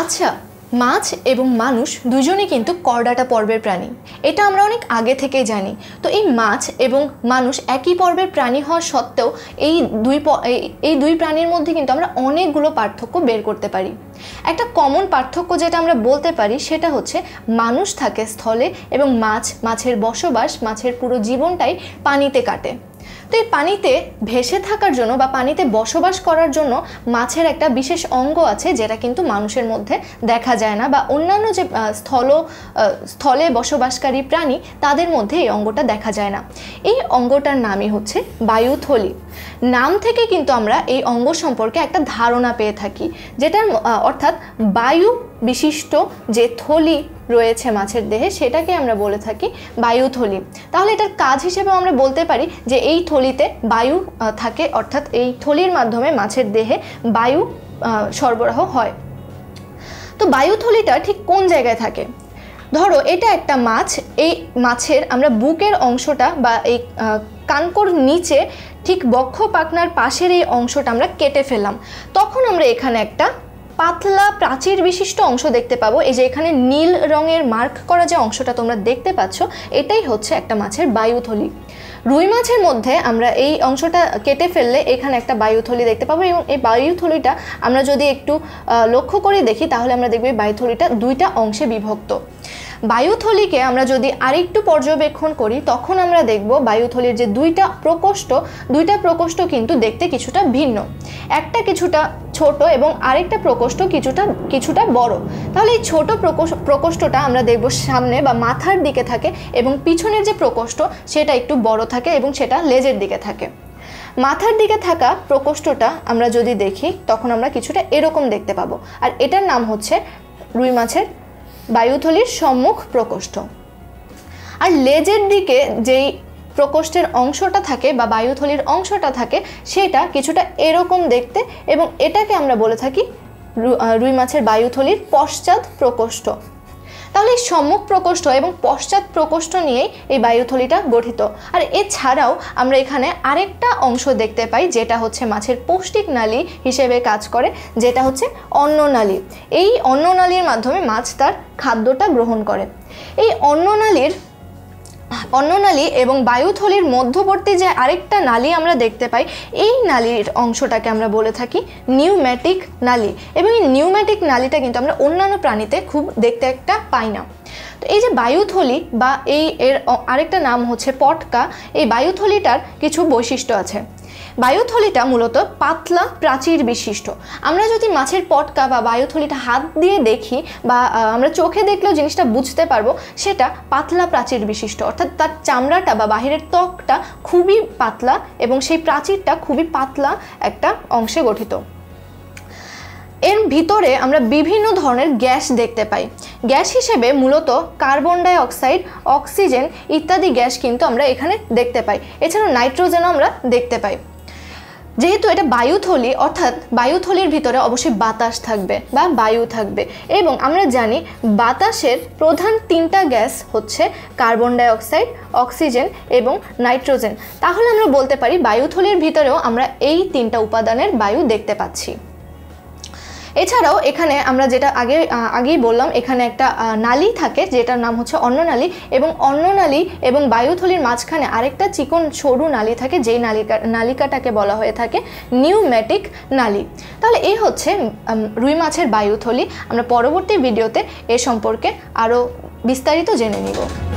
আচ্ছা মাছ এবং মানুষ দুজনই কিন্তু করডাটা পর্বের প্রাণী এটা আমরা অনেক আগে থেকেই জানি তো এই মাছ এবং মানুষ একই পর্বের প্রাণী হওয়া সত্ত্বেও এই দুই এই দুই প্রাণীর মধ্যে কিন্তু আমরা অনেকগুলো পার্থক্য বের করতে পারি একটা কমন পার্থক্য যেটা আমরা বলতে পারি সেটা হচ্ছে মানুষ থাকে স্থলে এবং মাছ মাছের বসবাস মাছের পুরো জীবনটাই পানিতে কাটে তো এই পানিতে ভেসে থাকার জন্য বা পানিতে বসবাস করার জন্য মাছের একটা বিশেষ অঙ্গ আছে যেটা কিন্তু মানুষের মধ্যে দেখা যায় না বা অন্যান্য যে স্থল স্থলে বসবাসকারী প্রাণী তাদের মধ্যে এই অঙ্গটা দেখা যায় না এই অঙ্গটার নামই হচ্ছে বায়ুথলি নাম থেকে কিন্তু আমরা এই অঙ্গ সম্পর্কে একটা ধারণা পেয়ে থাকি যেটার অর্থাৎ বায়ু বিশিষ্ট যে থলি রয়েছে মাছের দেহে সেটাকে আমরা বলে থাকি বায়ুথলি তাহলে এটার কাজ হিসেবে আমরা বলতে পারি যে এই থলিতে বায়ু থাকে অর্থাৎ এই থলির মাধ্যমে মাছের দেহে বায়ু সরবরাহ হয় তো বায়ুথলিটা ঠিক কোন জায়গায় থাকে ধরো এটা একটা মাছ এই মাছের আমরা বুকের অংশটা বা এই কানকোর নিচে ঠিক বক্ষ পাকনার পাশের এই অংশটা আমরা কেটে ফেললাম তখন আমরা এখানে একটা পাতলা প্রাচীর বিশিষ্ট অংশ দেখতে পাবো এই যে এখানে নীল রঙের মার্ক করা যে অংশটা তোমরা দেখতে পাচ্ছ এটাই হচ্ছে একটা মাছের বায়ুথলি রুই মাছের মধ্যে আমরা এই অংশটা কেটে ফেললে এখানে একটা বায়ুথলি দেখতে পাবো এবং এই বায়ুথলিটা আমরা যদি একটু লক্ষ্য করে দেখি তাহলে আমরা দেখব এই বায়ুথলিটা দুইটা অংশে বিভক্ত বায়ুথলিকে আমরা যদি আরেকটু পর্যবেক্ষণ করি তখন আমরা দেখব বায়ুথলির যে দুইটা প্রকোষ্ঠ দুইটা প্রকোষ্ঠ কিন্তু দেখতে কিছুটা ভিন্ন একটা কিছুটা ছোট এবং আরেকটা প্রকোষ্ঠ কিছুটা কিছুটা বড় তাহলে এই ছোট প্রকোষ্ঠটা আমরা দেখব সামনে বা মাথার দিকে থাকে এবং পিছনের যে প্রকোষ্ঠ সেটা একটু বড় থাকে এবং সেটা লেজের দিকে থাকে মাথার দিকে থাকা প্রকোষ্ঠটা আমরা যদি দেখি তখন আমরা কিছুটা এরকম দেখতে পাবো আর এটার নাম হচ্ছে রুই মাছের বায়ুথলির সম্মুখ প্রকোষ্ঠ আর লেজের দিকে যেই প্রকোষ্ঠের অংশটা থাকে বা বায়ুথলির অংশটা থাকে সেটা কিছুটা এরকম দেখতে এবং এটাকে আমরা বলে থাকি রুই মাছের বায়ুথলির পশ্চাৎ প্রকোষ্ঠ তাহলে এই সম্মুখ প্রকোষ্ঠ এবং পশ্চাৎ প্রকোষ্ঠ নিয়েই এই বায়ুথলিটা গঠিত আর এছাড়াও আমরা এখানে আরেকটা অংশ দেখতে পাই যেটা হচ্ছে মাছের পৌষ্টিক নালী হিসেবে কাজ করে যেটা হচ্ছে অন্ননালী এই অন্ননালীর মাধ্যমে মাছ তার খাদ্যটা গ্রহণ করে এই অন্ননালীর অন্য নালী এবং বায়ুথলির মধ্যবর্তী যে আরেকটা নালী আমরা দেখতে পাই এই নালীর অংশটাকে আমরা বলে থাকি নিউম্যাটিক নালী এবং এই নিউম্যাটিক নালীটা কিন্তু আমরা অন্যান্য প্রাণীতে খুব দেখতে একটা পাই না তো এই যে বায়ুথলি বা এই এর আরেকটা নাম হচ্ছে পটকা এই বায়ুথলিটার কিছু বৈশিষ্ট্য আছে বায়ুথলিটা মূলত পাতলা প্রাচীর বিশিষ্ট আমরা যদি মাছের পটকা বা বায়ুথলিটা হাত দিয়ে দেখি বা আমরা চোখে দেখলেও জিনিসটা বুঝতে পারবো সেটা পাতলা প্রাচীর বিশিষ্ট অর্থাৎ তার চামড়াটা বা বাহিরের ত্বকটা খুবই পাতলা এবং সেই প্রাচীরটা খুবই পাতলা একটা অংশে গঠিত এর ভিতরে আমরা বিভিন্ন ধরনের গ্যাস দেখতে পাই গ্যাস হিসেবে মূলত কার্বন ডাই অক্সাইড অক্সিজেন ইত্যাদি গ্যাস কিন্তু আমরা এখানে দেখতে পাই এছাড়াও নাইট্রোজেনও আমরা দেখতে পাই যেহেতু এটা বায়ুথলি অর্থাৎ বায়ুথলির ভিতরে অবশ্যই বাতাস থাকবে বা বায়ু থাকবে এবং আমরা জানি বাতাসের প্রধান তিনটা গ্যাস হচ্ছে কার্বন ডাইঅক্সাইড অক্সিজেন এবং নাইট্রোজেন তাহলে আমরা বলতে পারি বায়ুথলির ভিতরেও আমরা এই তিনটা উপাদানের বায়ু দেখতে পাচ্ছি এছাড়াও এখানে আমরা যেটা আগে আগেই বললাম এখানে একটা নালি থাকে যেটার নাম হচ্ছে অন্ননালী এবং অন্ননালী এবং বায়ুথলির মাঝখানে আরেকটা চিকন সরু নালী থাকে যেই নালিকা নালিকাটাকে বলা হয়ে থাকে নিউম্যাটিক নালী তাহলে এই হচ্ছে রুই মাছের বায়ুথলি আমরা পরবর্তী ভিডিওতে এ সম্পর্কে আরও বিস্তারিত জেনে নিব